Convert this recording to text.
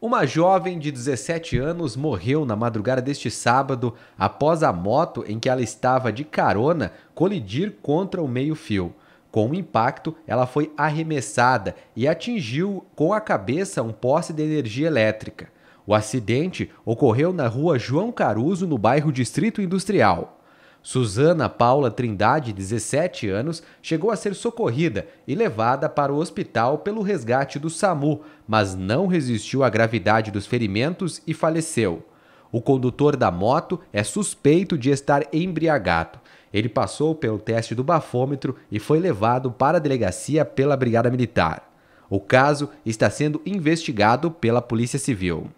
Uma jovem de 17 anos morreu na madrugada deste sábado após a moto em que ela estava de carona colidir contra o meio-fio. Com o impacto, ela foi arremessada e atingiu com a cabeça um poste de energia elétrica. O acidente ocorreu na rua João Caruso, no bairro Distrito Industrial. Suzana Paula Trindade, 17 anos, chegou a ser socorrida e levada para o hospital pelo resgate do SAMU, mas não resistiu à gravidade dos ferimentos e faleceu. O condutor da moto é suspeito de estar embriagado. Ele passou pelo teste do bafômetro e foi levado para a delegacia pela Brigada Militar. O caso está sendo investigado pela Polícia Civil.